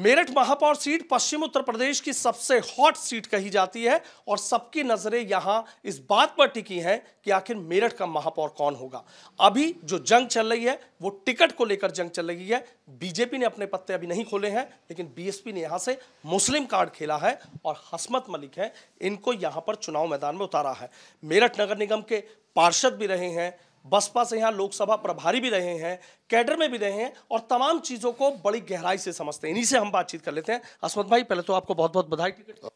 मेरठ महापौर सीट पश्चिम उत्तर प्रदेश की सबसे हॉट सीट कही जाती है और सबकी नज़रें यहां इस बात पर टिकी हैं कि आखिर मेरठ का महापौर कौन होगा अभी जो जंग चल रही है वो टिकट को लेकर जंग चल रही है बीजेपी ने अपने पत्ते अभी नहीं खोले हैं लेकिन बीएसपी ने यहां से मुस्लिम कार्ड खेला है और हसमत मलिक है इनको यहाँ पर चुनाव मैदान में उतारा है मेरठ नगर निगम के पार्षद भी रहे हैं बसपा से यहाँ लोकसभा प्रभारी भी रहे हैं कैडर में भी रहे हैं और तमाम चीज़ों को बड़ी गहराई से समझते हैं इन्हीं से हम बातचीत कर लेते हैं असमत भाई पहले तो आपको बहुत बहुत बधाई टिकट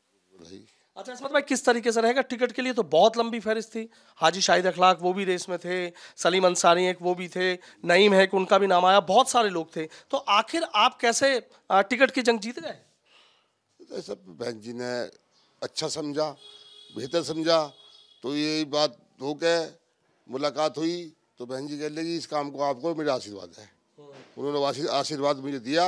अच्छा असमत भाई किस तरीके से रहेगा टिकट के लिए तो बहुत लंबी फहरिस्त थी हाजी शाहिद अखलाक वो भी रेस में थे सलीम अंसारी एक वो भी थे नईम है उनका भी नाम आया बहुत सारे लोग थे तो आखिर आप कैसे टिकट की जंग जीत गए सब बहन जी ने अच्छा समझा बेहतर समझा तो ये बात हो गया मुलाकात हुई तो बहन जी कह लगी इस काम को आपको मेरा आशीर्वाद है उन्होंने आशीर्वाद मुझे दिया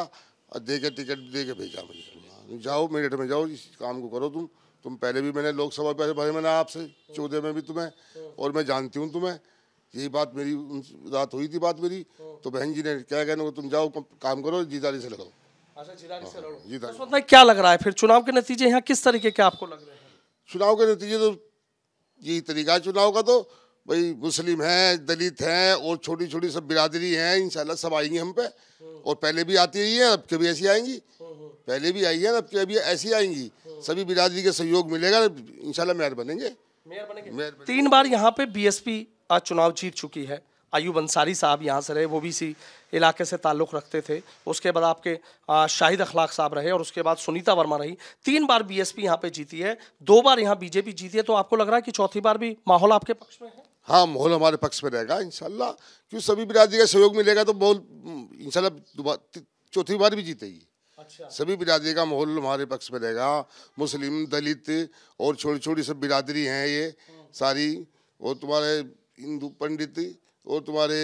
और दे के टिकट दे के भेजा मुझे जाओ मेरठ में जाओ इस काम को करो तुम तुम पहले भी मैंने लोकसभा पहले भरे मैंने आपसे चौदह में भी तुम्हें और मैं जानती हूँ तुम्हें यही बात मेरी रात हुई थी बात मेरी तो बहन जी ने क्या कहने को तुम जाओ काम करो जीदारी से लगाओ अच्छा हाँ, तो क्या लग रहा है फिर चुनाव के नतीजे यहाँ किस तरीके के आपको लग रहे हैं चुनाव के नतीजे तो यही तरीका है चुनाव का तो भाई मुस्लिम हैं दलित हैं और छोटी छोटी सब बिरादरी हैं इंशाल्लाह सब आएंगी हम पे हम्म। और पहले भी आती रही है अब कभी ऐसी आएंगी हम्म, हम्म। पहले भी आई है अब कभी ऐसी आएंगी सभी बिरादरी का सहयोग मिलेगा इंशाल्लाह मेयर बनेंगे तीन बार यहाँ पे पी आज चुनाव जीत चुकी है आयूब अंसारी साहब यहाँ से रहे वो भी इसी इलाके से ताल्लुक़ रखते थे उसके बाद आपके शाहिद अखलाक साहब रहे और उसके बाद सुनीता वर्मा रही तीन बार बीएसपी यहाँ पे जीती है दो बार यहाँ बीजेपी जीती है तो आपको लग रहा है कि चौथी बार भी माहौल आपके पक्ष में है हाँ माहौल हमारे पक्ष में रहेगा इनशाला क्यों सभी बिरादरी का सहयोग मिलेगा तो माहौल इनशाला चौथी बार भी जीतेगी अच्छा। सभी बिरादरी का माहौल हमारे पक्ष में रहेगा मुस्लिम दलित और छोटी छोटी सब बिरादरी हैं ये सारी और तुम्हारे हिंदू पंडित और तुम्हारे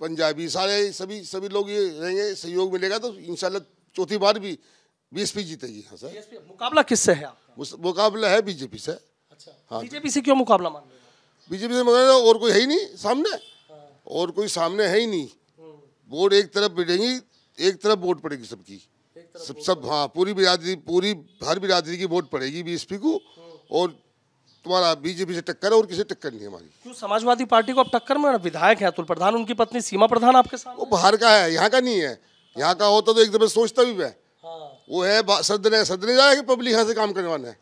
पंजाबी सारे सभी सभी लोग ये रहेंगे सहयोग मिलेगा तो इनशाला चौथी बार भी बीएसपी जीतेगी हाँ सर मुकाबला किससे है मुकाबला है बीजेपी से अच्छा हाँ बीजेपी से क्यों मुकाबला मान बीजेपी से मंगाया और कोई है ही नहीं सामने और कोई सामने है ही नहीं वोट एक तरफ बैठेंगी एक तरफ वोट पड़ेगी सबकी सब सब हाँ पूरी बिरादरी पूरी हर बिरादरी की वोट पड़ेगी बीएसपी को और तुम्हारा बीजेपी से टक्कर और किसी टक्कर नहीं हमारी क्यों समाजवादी पार्टी को आप टक्कर में विधायक है अतुल प्रधान उनकी पत्नी सीमा प्रधान आपके साथ वो बाहर का है यहाँ का नहीं है यहाँ का होता तो एकदम सोचता भी मैं हाँ। वो है सदन है सदन जाएगा पब्लिक यहाँ से काम करने वाला है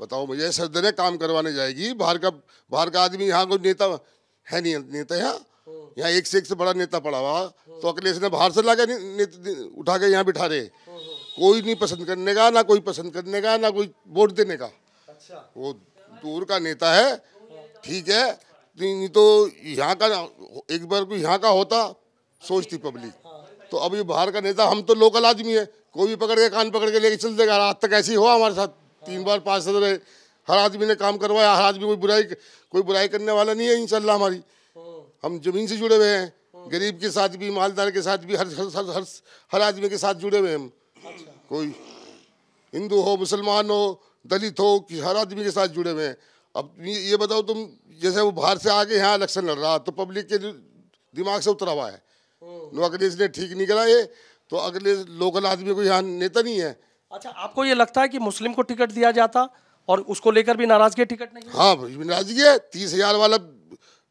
बताओ मुझे सदर काम करवाने जाएगी बाहर का बाहर का आदमी यहाँ कोई नेता है नहीं नेता यहाँ यहाँ एक से एक से बड़ा नेता पड़ा हुआ तो अखिलेश ने बाहर से ला के उठा के यहाँ बिठा रहे कोई नहीं पसंद करने का ना कोई पसंद करने का ना कोई वोट देने का अच्छा। वो दूर का नेता है ठीक है तो नहीं तो यहाँ का एक बार कोई यहाँ का होता सोचती पब्लिक तो अभी बाहर का नेता हम तो लोकल आदमी है कोई भी पकड़ के कान पकड़ के लेके चल देगा रात तक ऐसी हुआ हमारे साथ तीन बार पार्षद रहे हर आदमी ने काम करवाया हर आदमी कोई बुराई कोई बुराई करने वाला नहीं है इनशाला हमारी हम जमीन से जुड़े हुए हैं गरीब के साथ भी मालदार के साथ भी हर हर हर हर, हर आदमी के साथ जुड़े हुए हैं हम अच्छा। कोई हिंदू हो मुसलमान हो दलित हो कि हर आदमी के साथ जुड़े हुए हैं अब ये बताओ तुम जैसे वो बाहर से आके यहाँ इलेक्शन लड़ रहा तो पब्लिक के दिमाग से उतरा हुआ है हम्म। नौकरी इसने ठीक नहीं करा ये तो अगले लोकल आदमी को यहाँ नेता नहीं है अच्छा आपको ये लगता है कि मुस्लिम को टिकट दिया जाता और उसको लेकर भी नाराजगी टिकट नहीं हाँ नाराजगी है तीस हजार वाला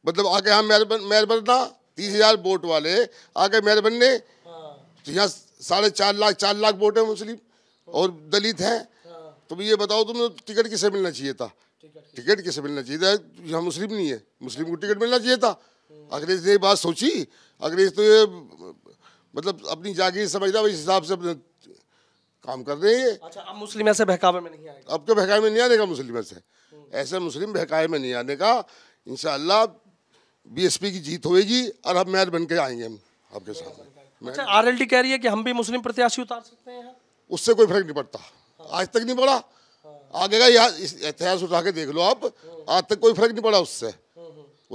मतलब आके यहाँ मेयर बनना तीस हजार वोट वाले आके मेयर बनने हाँ। यहाँ साढ़े चार लाख चार लाख वोट है मुस्लिम और दलित हैं हाँ। तो ये बताओ तुम्हें टिकट किसे मिलना चाहिए था टिकट किसे मिलना चाहिए था यहाँ मुस्लिम नहीं है मुस्लिम को टिकट मिलना चाहिए था हाँ। अंग्रेज ने ये बात सोची अंग्रेज तो ये मतलब अपनी जागीर समझता उस हिसाब से काम कर रही है अच्छा अब मुस्लिम ऐसे बहकावे में नहीं आएगा अब तो बहकावे में नहीं आने का मुस्लिम ऐसे ऐसे मुस्लिम बहकावे में नहीं आने का इन बीएसपी की जीत होगी और अब मैच बन के आएंगे हम आपके सामने अच्छा एल कह रही है कि हम भी मुस्लिम प्रत्याशी उतार सकते हैं उससे कोई फर्क नहीं पड़ता हाँ। आज तक नहीं पड़ा हाँ। आगे का यहाँ इतिहास उठा के देख लो आप हाँ। आज तक कोई फर्क नहीं पड़ा उससे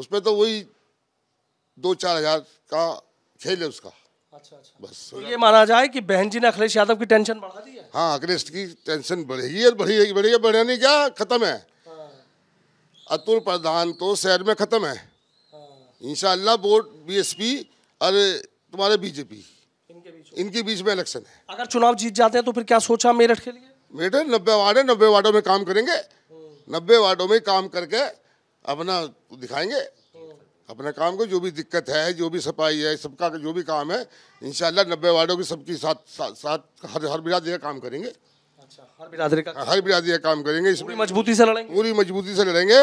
उसमें तो वही दो चार हजार का खेल है उसका अच्छा अच्छा बस तो ये माना जाए कि बहन जी ने अखिलेश यादव की टेंशन बढ़ा दी है हाँ अखिलेश की टेंशन बढ़ेगी और बढ़ेगी बढ़ेगी बढ़ानी क्या खत्म है हाँ। अतुल प्रधान तो शहर में खत्म है हाँ। इंशाल्लाह वोट बीएसपी और तुम्हारे बीजेपी इनके बीच इनके बीच में इलेक्शन है अगर चुनाव जीत जाते हैं तो फिर क्या सोचा मेरठ के लिए मेरठ नब्बे वार्ड है नब्बे वार्डो में काम करेंगे हाँ। नब्बे वार्डो में काम करके अपना दिखाएंगे अपने काम को जो भी दिक्कत है जो भी सफाई है सबका जो भी काम है इन नब्बे वार्डों की सबकी साथ साथ, हर हर बिरादरी का काम करेंगे अच्छा, हर बिरादरी का हर का काम करेंगे पूरी मजबूती से लड़ेंगे पूरी मजबूती से लड़ेंगे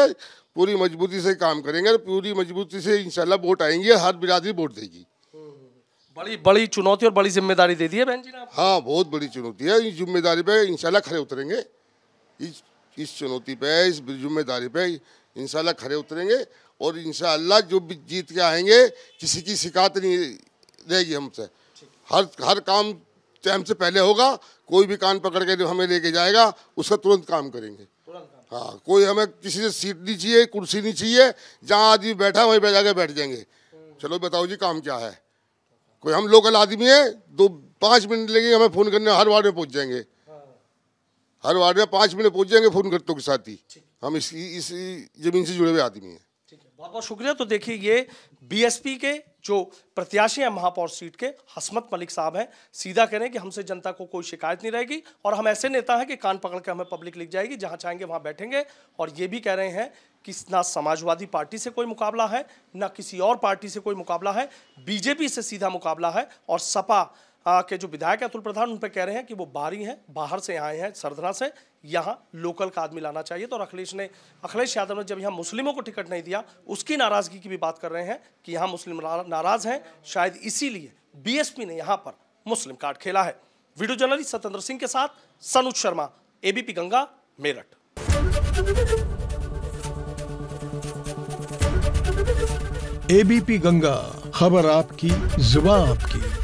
पूरी मजबूती से काम करेंगे पूरी मजबूती से इनशाला वोट आएंगे हर बिरादरी वोट देगी बड़ी बड़ी चुनौती और बड़ी जिम्मेदारी दे दी है बहन जी ने हाँ बहुत बड़ी चुनौती है इस जिम्मेदारी पे इंशाल्लाह खड़े उतरेंगे इस इस चुनौती पे इस जिम्मेदारी पे इंशाल्लाह खड़े उतरेंगे और इन जो भी जीत के आएंगे किसी की शिकायत नहीं रहेगी हमसे हर हर काम टाइम से पहले होगा कोई भी कान पकड़ के जो हमें लेके जाएगा उसका तुरंत काम करेंगे तुरंत काम। हाँ कोई हमें किसी से सीट नहीं चाहिए कुर्सी नहीं चाहिए जहाँ आदमी बैठा वहीं बैठा के बैठ जाएंगे चलो बताओ जी काम क्या है कोई हम लोकल आदमी है दो पाँच मिनट लेंगे हमें फ़ोन करने हर वार्ड में पहुँच जाएंगे हर वार्ड में पाँच मिनट पहुँच जाएंगे फ़ोन करते के साथ ही हम इसी इसी जमीन से जुड़े हुए आदमी हैं बहुत बहुत शुक्रिया तो देखिए ये बीएसपी के जो प्रत्याशी हैं महापौर सीट के हसमत मलिक साहब हैं सीधा कह रहे हैं कि हमसे जनता को कोई शिकायत नहीं रहेगी और हम ऐसे नेता हैं कि कान पकड़ के हमें पब्लिक लिख जाएगी जहां चाहेंगे वहां बैठेंगे और ये भी कह रहे हैं कि ना समाजवादी पार्टी से कोई मुकाबला है ना किसी और पार्टी से कोई मुकाबला है बीजेपी से सीधा मुकाबला है और सपा के जो विधायक अतुल प्रधान उन पर कह रहे हैं कि वो बारी हैं बाहर से आए हैं सरधना से यहाँ लोकल का आदमी लाना चाहिए तो और अखिलेश ने अखिलेश यादव ने जब यहाँ मुस्लिमों को टिकट नहीं दिया उसकी नाराज़गी की भी बात कर रहे हैं कि यहाँ मुस्लिम नाराज़ हैं शायद इसीलिए बी ने यहाँ पर मुस्लिम कार्ड खेला है वीडियो जर्नलिस्ट सत्येंद्र सिंह के साथ सनुज शर्मा एबीपी गंगा मेरठ एबीपी गंगा खबर आपकी जुबा आपकी